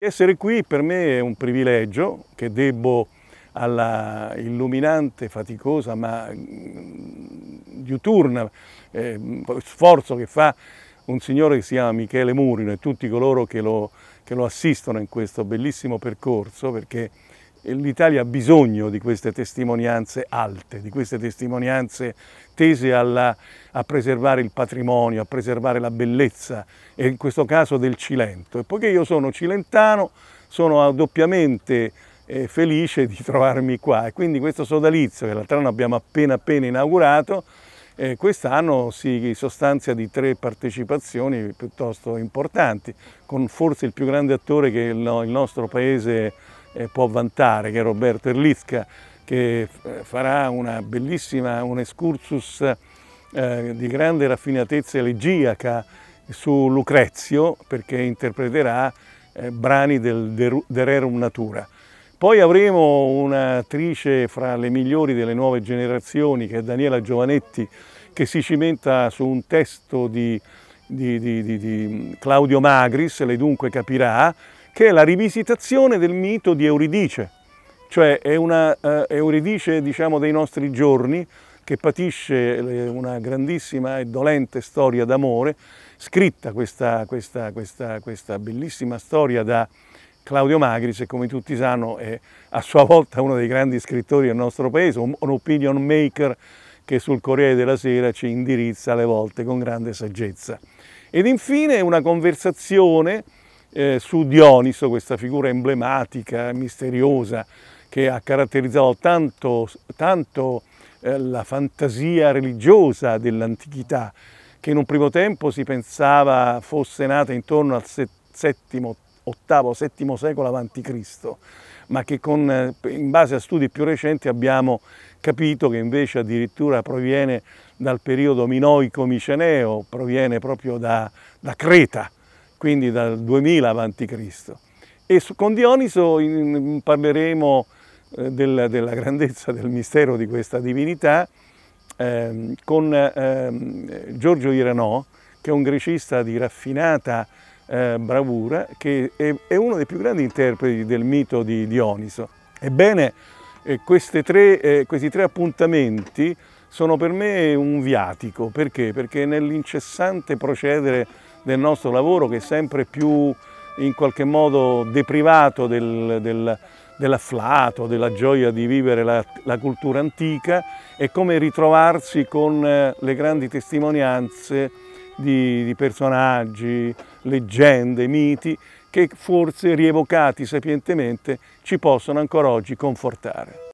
Essere qui per me è un privilegio che debbo alla illuminante, faticosa ma mm, diuturna eh, sforzo che fa un signore che si chiama Michele Murino e tutti coloro che lo, che lo assistono in questo bellissimo percorso perché l'Italia ha bisogno di queste testimonianze alte, di queste testimonianze tese alla, a preservare il patrimonio, a preservare la bellezza, e in questo caso del Cilento. E poiché io sono cilentano, sono doppiamente eh, felice di trovarmi qua e quindi questo sodalizio, che l'altro anno abbiamo appena appena inaugurato, eh, quest'anno si sostanzia di tre partecipazioni piuttosto importanti, con forse il più grande attore che il, il nostro paese ha eh, può vantare, che è Roberto Erlisca, che eh, farà una bellissima, un excursus eh, di grande raffinatezza elegiaca su Lucrezio, perché interpreterà eh, brani del de, Rerum Natura. Poi avremo un'attrice fra le migliori delle nuove generazioni, che è Daniela Giovanetti, che si cimenta su un testo di, di, di, di mm, Claudio Magris, lei dunque capirà, che è la rivisitazione del mito di Euridice, cioè è una eh, Euridice diciamo, dei nostri giorni che patisce eh, una grandissima e dolente storia d'amore, scritta questa, questa, questa, questa bellissima storia da Claudio Magris, e come tutti sanno è a sua volta uno dei grandi scrittori del nostro paese, un, opinion maker che sul Corriere della Sera ci indirizza alle volte con grande saggezza. Ed infine una conversazione eh, su Dioniso, questa figura emblematica, misteriosa, che ha caratterizzato tanto, tanto eh, la fantasia religiosa dell'antichità, che in un primo tempo si pensava fosse nata intorno al VII, VIII, VII secolo a.C., ma che con, eh, in base a studi più recenti abbiamo capito che invece addirittura proviene dal periodo minoico-miceneo, proviene proprio da, da Creta, quindi dal 2000 avanti Cristo. E su, con Dioniso in, parleremo eh, del, della grandezza, del mistero di questa divinità ehm, con ehm, Giorgio Iranò, che è un grecista di raffinata eh, bravura, che è, è, uno dei più grandi interpreti del mito di Dioniso. Ebbene, eh, tre, eh, questi tre appuntamenti sono per me un viatico, perché? Perché nell'incessante procedere del nostro lavoro che è sempre più in qualche modo deprivato del, del, dell'afflato, della gioia di vivere la, la, cultura antica, e come ritrovarsi con eh, le grandi testimonianze di, di personaggi, leggende, miti che forse rievocati sapientemente ci possono ancora oggi confortare.